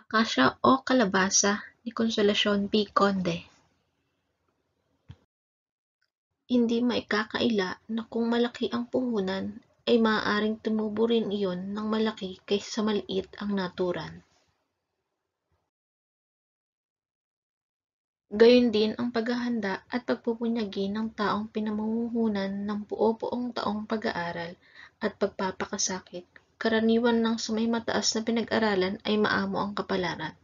Akasya o Kalabasa ni Consolacion P. Conde. Hindi maikakaila na kung malaki ang puhunan ay maaaring tumubo rin iyon ng malaki kaysa maliit ang naturan. Gayon din ang paghahanda at pagpupunyagi ng taong pinamumuhunan ng buo-buong taong pag-aaral at pagpapakasakit karaniwan ng sumay mataas na pinag-aralan ay maamo ang kapalaran.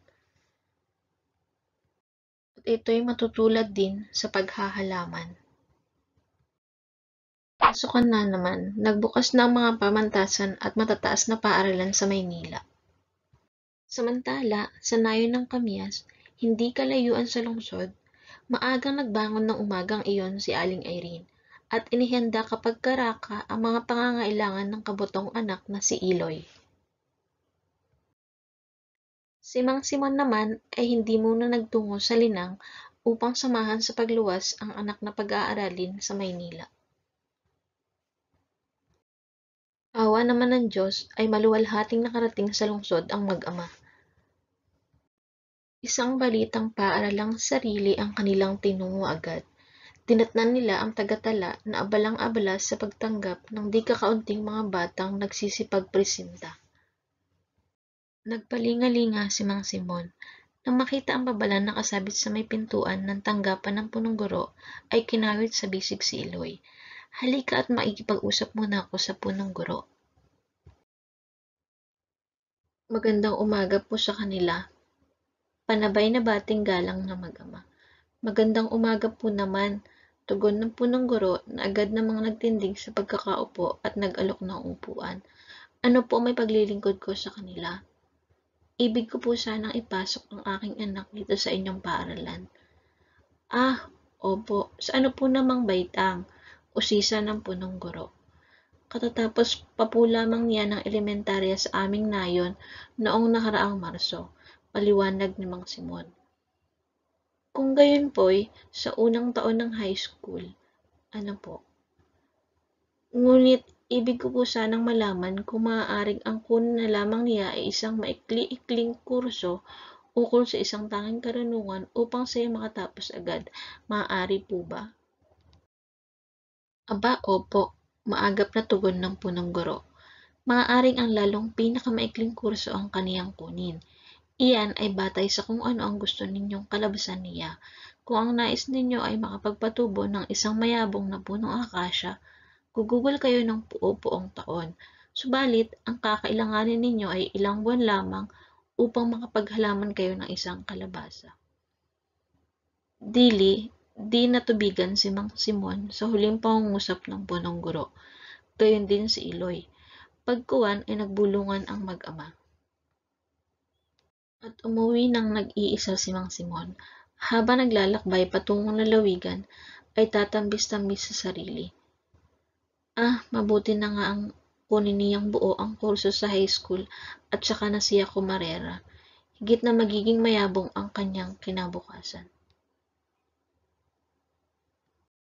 At ito'y matutulad din sa paghahalaman. Pasukan na naman, nagbukas na ang mga pamantasan at matataas na paaralan sa Maynila. Samantala, sa nayon ng Kamias, hindi kalayuan sa lungsod, maagang nagbangon ng umagang iyon si Aling Irene at inihanda kapag karaka ang mga pangangailangan ng kabutong anak na si Iloy. Si Mang Simon naman ay hindi muna nagtungo sa Linang upang samahan sa pagluwas ang anak na pag-aaralin sa Maynila. Awa naman ng Diyos ay maluwalhating nakarating sa lungsod ang mag-ama. Isang balitang paaralang sarili ang kanilang tinungo agad. Tinatnan nila ang tagatala na abalang-abala sa pagtanggap ng di kakaunting mga batang nagsisipagpresenta. Nagpalingalinga si Mang Simon. Nang makita ang babala na kasabit sa may pintuan ng tanggapan ng punong guro, ay kinawit sa bisig si Iloy. Halika at maikipag-usap muna ako sa punong guro. Magandang umaga po sa kanila. Panabay na bating galang na mag Magandang umaga po naman tugon ng punong guro na agad namang nagtindig sa pagkakaupo at nag-alok ng upuan. Ano po may paglilingkod ko sa kanila? Ibig ko po sanang ipasok ang aking anak dito sa inyong paaralan. Ah, opo, sa ano po namang baitang? Usisa ng punong guro. Katatapos pa po lamang niya ng elementarya sa aming nayon noong nakaraang Marso, paliwanag ni Mang Simon. Kung gayon po, sa unang taon ng high school, ano po? Ngunit, ibig ko po sanang malaman kung maaaring ang kunin na lamang niya ay isang maikli-ikling kurso ukol sa isang tanging karunungan upang siya makatapos agad. Maaari po ba? Aba, opo. Maagap na tugon ng punong guro. Maaaring ang lalong pinakamaikling kurso ang kaniyang kunin. Iyan ay batay sa kung ano ang gusto ninyong kalabasan niya. Kung ang nais ninyo ay makapagpatubo ng isang mayabong na punong akasya, gugugol kayo ng puo-puong taon. Subalit, ang kakailanganin ninyo ay ilang buwan lamang upang makapaghalaman kayo ng isang kalabasa. Dili, di natubigan si Mang Simon sa huling pangungusap ng punong guro. Gayon din si Iloy. Pagkuwan ay nagbulungan ang mag-ama at umuwi nang nag-iisa si Mang Simon. Habang naglalakbay patungong lalawigan, ay tatambis-tambis sa sarili. Ah, mabuti na nga ang kunin niyang buo ang kurso sa high school at saka na siya kumarera. Higit na magiging mayabong ang kanyang kinabukasan.